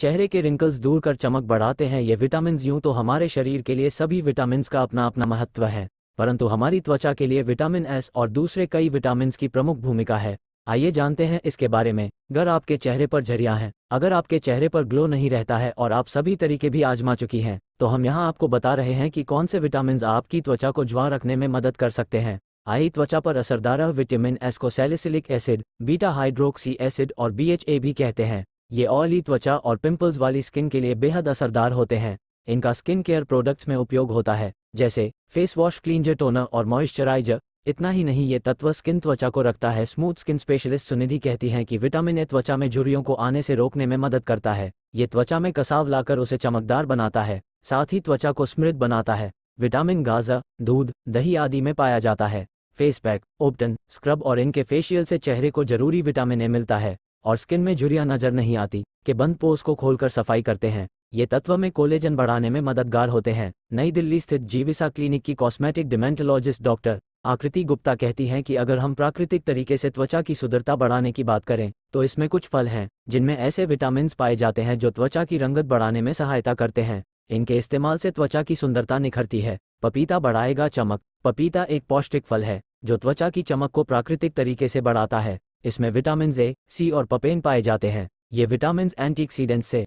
चेहरे के रिंकल्स दूर कर चमक बढ़ाते हैं ये विटामिन यूं तो हमारे शरीर के लिए सभी विटामिन का अपना अपना महत्व है परंतु हमारी त्वचा के लिए विटामिन एस और दूसरे कई विटामिन की प्रमुख भूमिका है आइए जानते हैं इसके बारे में अगर आपके चेहरे पर झरिया हैं अगर आपके चेहरे पर ग्लो नहीं रहता है और आप सभी तरीके भी आजमा चुकी हैं तो हम यहाँ आपको बता रहे हैं कि कौन से विटामिन आपकी त्वचा को ज्वा रखने में मदद कर सकते हैं आई त्वचा पर असरदार विटामिन एस को salicylic acid beta hydroxy acid और बीएचए भी कहते हैं ये ऑयली त्वचा और पिंपल्स वाली स्किन के लिए बेहद असरदार होते हैं इनका स्किन केयर प्रोडक्ट्स में उपयोग होता है जैसे फेस वॉश क्लींजर टोनर और मॉइस्चराइजर इतना ही नहीं ये तत्व स्किन त्वचा को रखता है स्मूथ स्किन स्पेशलिस्ट सुनिधि कहती हैं कि विटामिन ए त्वचा में झुरियों को आने से रोकने में मदद करता है ये त्वचा में कसाव लाकर उसे चमकदार बनाता है साथ ही त्वचा को स्मृत बनाता है विटामिन गाजा दूध दही आदि में पाया जाता है फेस पैक ओप्टन स्क्रब और इनके फेशियल से चेहरे को जरूरी विटामिन ए मिलता है और स्किन में झुरिया नजर नहीं आती के बंद पोज को खोलकर सफाई करते हैं ये तत्व में कोलेजन बढ़ाने में मददगार होते हैं नई दिल्ली स्थित जीविसा क्लिनिक की cosmetic dermatologist doctor Aakriti Gupta कहती हैं कि अगर हम प्राकृतिक तरीके से त्वचा की सुदरता बढ़ाने की बात करें तो इसमें कुछ फल हैं जिनमें ऐसे विटामिन पाए जाते हैं जो त्वचा की रंगत बढ़ाने में सहायता करते हैं इनके इस्तेमाल से त्वचा की सुंदरता निखरती है पपीता बढ़ाएगा चमक पपीता एक पौष्टिक फल है जो त्वचा की चमक को प्राकृतिक तरीके से बढ़ाता है इसमें विटामिन ए सी और पपेन पाए जाते हैं ये विटामिन एंटीऑक्सीडेंट से